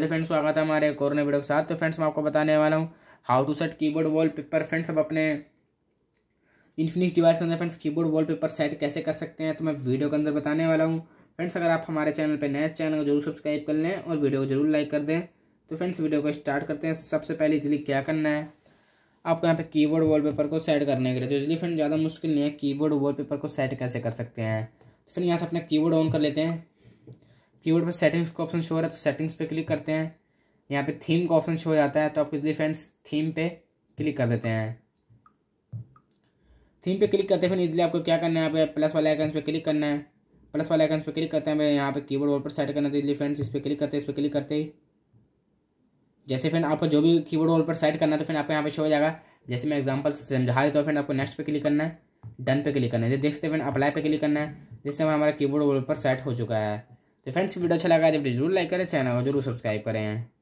hello friends स्वागत है हमारे एक और नए वीडियो के साथ तो फ्रेंड्स मैं आपको बताने वाला हूँ how to set keyboard wallpaper friends अब अपने इन्फिनिक्स डिवाइस के अंदर फ्रेंड्स कीबोर्ड वॉलपेपर सेट कैसे कर सकते हैं तो मैं वीडियो के अंदर बताने वाला हूँ फ्रेंड्स अगर आप हमारे चैनल पर नए चैनल को जरूर सब्सक्राइब कर लें और वीडियो को जरूर लाइक कर दें तो फ्रेंड्स वीडियो को स्टार्ट करते हैं सबसे पहले इसलिए क्या करना है आपको यहाँ पे कीबोर्ड वॉलपेपर को सेट करने के लिए तो इसलिए फ्रेंड ज़्यादा मुश्किल नहीं है कीबोर्ड वॉलपेपर को सेट कैसे कर सकते हैं तो फिर यहाँ से अपना कीबोर्ड ऑन कर लेते हैं कीबोर्ड पर सेटिंग्स का ऑप्शन शो हो रहा है तो सेटिंग्स पे क्लिक करते हैं यहाँ पे थीम का ऑप्शन शो हो जाता है तो आप इसलिए फ्रेंड्स थीम पे क्लिक कर देते हैं थीम पे क्लिक करते हैं फिर इजिली आपको क्या करना है यहाँ पे प्लस वाले आइकन पे क्लिक करना है प्लस वाले आइकन पे क्लिक करते हैं मैं यहाँ पे कीबोर्ड बोर्ड पर सेट करना है तो इजिली फ्रेंड्स इस पर क्लिक करते हैं इस पर क्लिक करते ही जैसे फिर आपको जो भी कीबोर्ड वॉल पर सेट करना है तो फिर आपको यहाँ पे शो हो जाएगा जैसे मैं एग्जाम्पल से समझा देता हूँ फिर आपको नेक्स्ट पे क्लिक करना है डन पे क्लिक करना है देख सकते हैं अप्लाई पे क्लिक करना है जिससे हमारा कीबोर्ड वॉल पर सेट हो चुका है तो फ्रेंड्स वीडियो अच्छा लगा तो जरूर लाइक करें चैनल को जरूर सब्सक्राइब करें